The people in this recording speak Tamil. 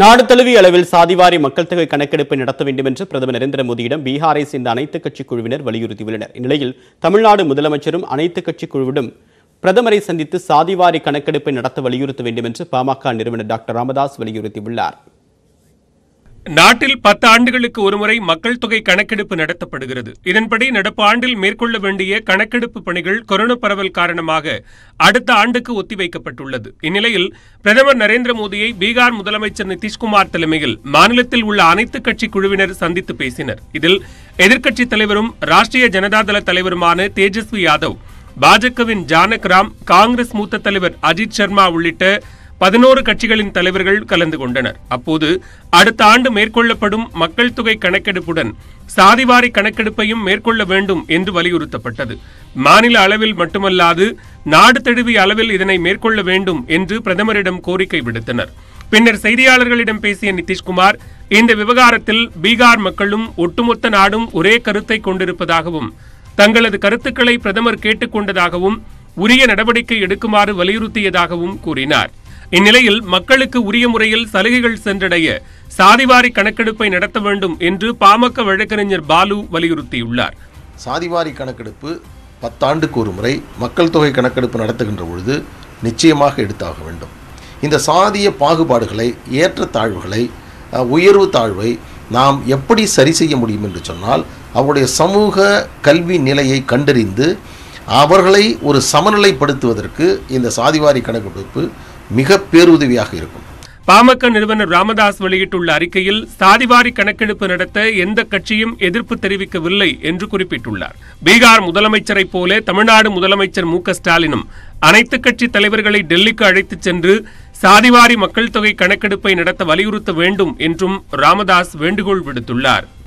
நாடு தழுவிய அளவில் சாதிவாரி மக்கள் தொகை கணக்கெடுப்பை நடத்த வேண்டும் என்று பிரதமர் நரேந்திர மோடியிடம் பீகாரை சேர்ந்த அனைத்து கட்சி குழுவினர் வலியுறுத்தியுள்ளனர் இந்நிலையில் தமிழ்நாடு முதலமைச்சரும் அனைத்து கட்சி குழுவிடம் பிரதமரை சந்தித்து சாதிவாரி கணக்கெடுப்பை நடத்த வலியுறுத்த வேண்டும் என்று பாமக நிறுவனர் டாக்டர் ராமதாஸ் வலியுறுத்தியுள்ளார் நாட்டில் பத்து ஆண்டுகளுக்கு ஒருமுறை மக்கள் தொகை கணக்கெடுப்பு நடத்தப்படுகிறது இதன்படி நடப்பு ஆண்டில் மேற்கொள்ள வேண்டிய கணக்கெடுப்பு பணிகள் கொரோனா பரவல் காரணமாக அடுத்த ஆண்டுக்கு ஒத்திவைக்கப்பட்டுள்ளது இந்நிலையில் பிரதமர் நரேந்திர மோடியை பீகார் முதலமைச்சர் நிதிஷ்குமார் தலைமையில் மாநிலத்தில் உள்ள அனைத்து கட்சி குழுவினர் சந்தித்து பேசினர் இதில் எதிர்க்கட்சித் தலைவரும் ராஷ்டிரிய ஜனதாதள தலைவருமான தேஜஸ்வி யாதவ் பாஜகவின் ஜானக் ராம் காங்கிரஸ் மூத்த தலைவர் அஜித் சர்மா உள்ளிட்ட பதினோரு கட்சிகளின் தலைவர்கள் கலந்து கொண்டனர் அப்போது அடுத்த ஆண்டு மேற்கொள்ளப்படும் மக்கள் தொகை கணக்கெடுப்புடன் சாதிவாரி கணக்கெடுப்பையும் மேற்கொள்ள வேண்டும் என்று வலியுறுத்தப்பட்டது மாநில அளவில் மட்டுமல்லாது நாடு தழுவிய அளவில் இதனை மேற்கொள்ள வேண்டும் என்று பிரதமரிடம் கோரிக்கை விடுத்தனர் பின்னர் செய்தியாளர்களிடம் பேசிய நிதிஷ்குமார் இந்த விவகாரத்தில் பீகார் மக்களும் ஒட்டுமொத்த நாடும் ஒரே கருத்தை கொண்டிருப்பதாகவும் தங்களது கருத்துக்களை பிரதமர் கேட்டுக்கொண்டதாகவும் உரிய நடவடிக்கை எடுக்குமாறு வலியுறுத்தியதாகவும் கூறினார் இந்நிலையில் மக்களுக்கு உரிய முறையில் சலுகைகள் சென்றடைய சாதிவாரி கணக்கெடுப்பை நடத்த வேண்டும் என்று பாமக வழக்கறிஞர் பாலு வலியுறுத்தியுள்ளார் சாதிவாரி கணக்கெடுப்பு பத்தாண்டுக்கு ஒரு முறை மக்கள் தொகை கணக்கெடுப்பு நடத்துகின்ற பொழுது நிச்சயமாக எடுத்தாக வேண்டும் இந்த சாதிய பாகுபாடுகளை ஏற்ற தாழ்வுகளை உயர்வு தாழ்வை நாம் எப்படி சரி செய்ய முடியும் என்று சொன்னால் அவருடைய சமூக கல்வி நிலையை கண்டறிந்து அவர்களை ஒரு சமநிலைப்படுத்துவதற்கு இந்த சாதிவாரி கணக்கெடுப்பு மிக பேருதவியாக இருக்கும் பாமக நிறுவனர் ராமதாஸ் வெளியிட்டுள்ள அறிக்கையில் சாதிவாரி கணக்கெடுப்பு நடத்த எந்த கட்சியும் எதிர்ப்பு தெரிவிக்கவில்லை என்று குறிப்பிட்டுள்ளார் பீகார் முதலமைச்சரை போல தமிழ்நாடு முதலமைச்சர் மு ஸ்டாலினும் அனைத்து கட்சி தலைவர்களை டெல்லிக்கு அழைத்துச் சென்று சாதிவாரி மக்கள் தொகை கணக்கெடுப்பை நடத்த வலியுறுத்த வேண்டும் என்றும் ராமதாஸ் வேண்டுகோள் விடுத்துள்ளார்